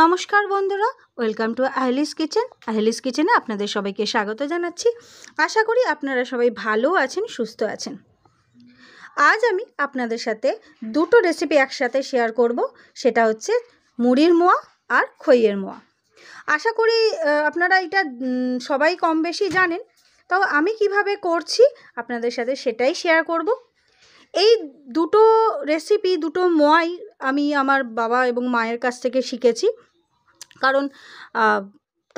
নমস্কার বন্ধুরা welcome to Ahlis kitchen Ahlis কিচেনে আপনাদের সবাইকে স্বাগত জানাচ্ছি আশা করি আপনারা সবাই ভালো আছেন সুস্থ আছেন আজ আমি আপনাদের সাথে দুটো রেসিপি একসাথে শেয়ার করব সেটা হচ্ছে মুড়ির মোয়া আর খইয়ের মোয়া আশা করি আপনারা এটা সবাই কম বেশি জানেন তো আমি কিভাবে করছি আপনাদের সাথে সেটাই শেয়ার করব এই দুটো রেসিপি দুটো মোয়াই আমি আমার বাবা এবং মায়ের কাছ থেকে শিখেছি কারণ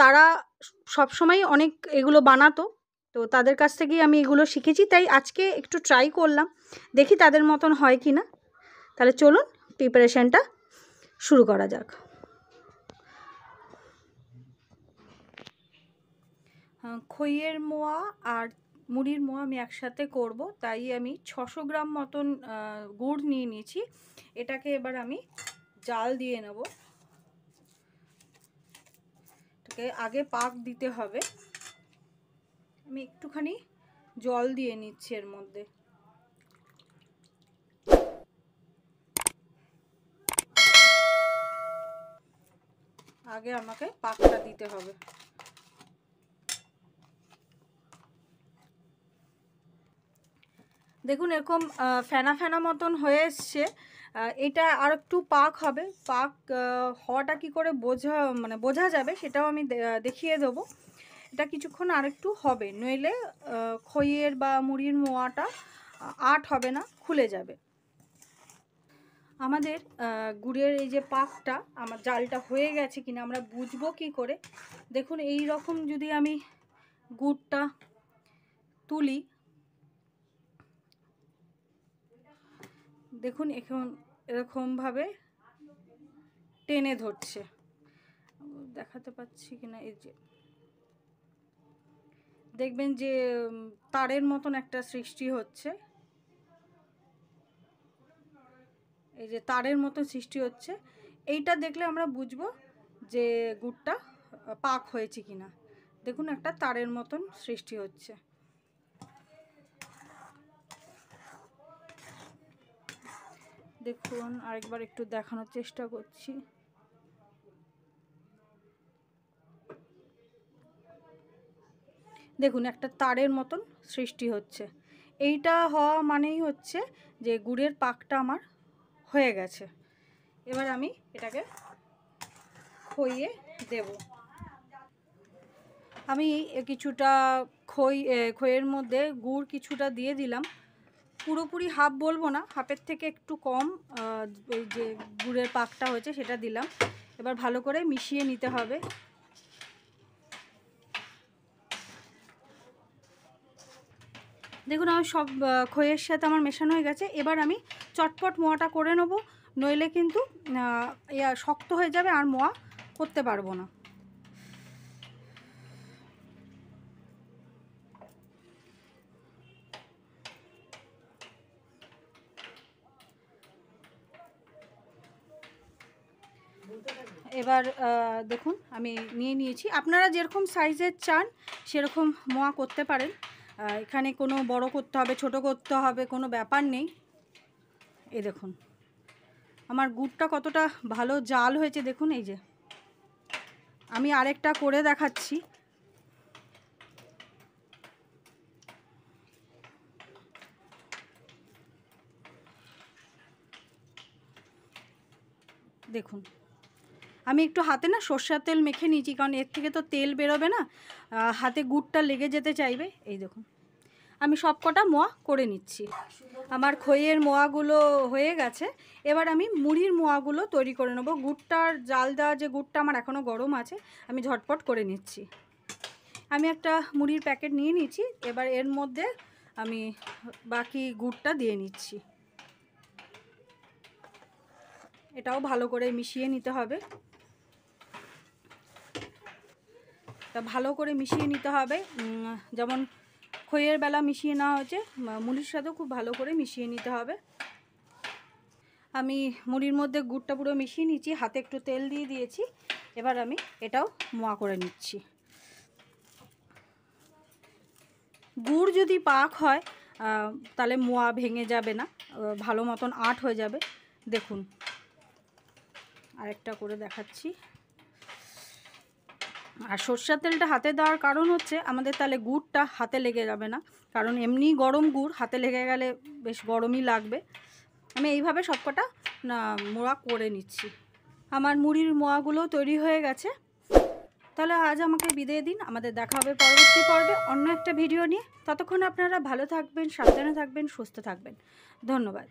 তারা সব সময় অনেক এগুলো বানাতো তো তাদের কাছ থেকেই আমি এগুলো শিখেছি তাই আজকে একটু ট্রাই করলাম দেখি তাদের মতন হয় কি না তাহলে চলুন প্রিপারেশানটা শুরু করা যাক খইয়ের মোয়া আর মুড়ির মোয়া আমি একসাথে করব তাই আমি ছশো গ্রাম মতন গুড় নিয়ে নিয়েছি এটাকে এবার আমি জাল দিয়ে নেব এটাকে আগে পাক দিতে হবে আমি একটুখানি জল দিয়ে নিচ্ছি এর মধ্যে আগে আমাকে পাকটা দিতে হবে দেখুন এরকম ফেনা ফেনা মতন হয়ে এসছে এটা আর একটু পাক হবে পাক হওয়াটা কি করে বোঝা মানে বোঝা যাবে সেটাও আমি দেখিয়ে দেবো এটা কিছুক্ষণ আর একটু হবে নইলে খইয়ের বা মুড়ির মোয়াটা আট হবে না খুলে যাবে আমাদের গুড়ের এই যে পাকটা আমার জালটা হয়ে গেছে কিনা আমরা বুঝবো কি করে দেখুন এই রকম যদি আমি গুড়টা তুলি দেখুন এখন এরকমভাবে টেনে ধরছে দেখাতে পাচ্ছি কিনা এই যে দেখবেন যে তারের মতন একটা সৃষ্টি হচ্ছে এই যে তারের মতো সৃষ্টি হচ্ছে এইটা দেখলে আমরা বুঝব যে গুড়টা পাক হয়েছে কিনা দেখুন একটা তারের মতন সৃষ্টি হচ্ছে দেখুন আরেকবার একটু দেখানোর চেষ্টা করছি দেখুন একটা তারের মতন সৃষ্টি হচ্ছে এইটা হওয়া মানেই হচ্ছে যে গুড়ের পাকটা আমার হয়ে গেছে এবার আমি এটাকে খইয়ে দেব আমি কিছুটা খই খইয়ের মধ্যে গুড় কিছুটা দিয়ে দিলাম পুরোপুরি হাফ বলবো না হাফের থেকে একটু কম ওই যে গুড়ের পাকটা হয়েছে সেটা দিলাম এবার ভালো করে মিশিয়ে নিতে হবে দেখুন আমার সব খইয়ের সাথে আমার মেশানো হয়ে গেছে এবার আমি চটপট মোয়াটা করে নেব নইলে কিন্তু শক্ত হয়ে যাবে আর মোয়া করতে পারবো না এবার দেখুন আমি নিয়ে নিয়েছি আপনারা যেরকম সাইজের চান সেরকম মোয়া করতে পারেন এখানে কোনো বড় করতে হবে ছোট করতে হবে কোনো ব্যাপার নেই এ দেখুন আমার গুড়টা কতটা ভালো জাল হয়েছে দেখুন এই যে আমি আরেকটা করে দেখাচ্ছি দেখুন আমি একটু হাতে না সর্ষার তেল মেখে নিয়েছি কারণ এর থেকে তো তেল বেরোবে না হাতে গুড়টা লেগে যেতে চাইবে এই দেখুন আমি সব কটা মোয়া করে নিচ্ছি আমার খইয়ের মোয়াগুলো হয়ে গেছে এবার আমি মুড়ির মোয়াগুলো তৈরি করে নেবো গুড়টার জাল দেওয়া যে গুড়টা আমার এখনও গরম আছে আমি ঝটপট করে নিচ্ছি আমি একটা মুড়ির প্যাকেট নিয়ে নিচ্ছি এবার এর মধ্যে আমি বাকি গুড়টা দিয়ে নিচ্ছি এটাও ভালো করে মিশিয়ে নিতে হবে তা ভালো করে মিশিয়ে নিতে হবে যেমন খইয়ের বেলা মিশিয়ে নেওয়া হয়েছে মুড়ির সাথেও খুব ভালো করে মিশিয়ে নিতে হবে আমি মুড়ির মধ্যে গুড়টা পুরো মিশিয়ে নিচ্ছি হাতে একটু তেল দিয়ে দিয়েছি এবার আমি এটাও মোয়া করে নিচ্ছি গুড় যদি পাক হয় তাহলে মোয়া ভেঙে যাবে না ভালো মতন আট হয়ে যাবে দেখুন আরেকটা করে দেখাচ্ছি আর সর্ষার তেলটা হাতে দেওয়ার কারণ হচ্ছে আমাদের তাহলে গুড়টা হাতে লেগে যাবে না কারণ এমনি গরম গুড় হাতে লেগে গেলে বেশ গরমই লাগবে আমি এইভাবে সবকটা মোড়া করে নিচ্ছি আমার মুড়ির মোয়াগুলো তৈরি হয়ে গেছে তাহলে আজ আমাকে বিদায় দিন আমাদের দেখা হবে পরবর্তী পর্বে অন্য একটা ভিডিও নিয়ে ততক্ষণ আপনারা ভালো থাকবেন সাবধানে থাকবেন সুস্থ থাকবেন ধন্যবাদ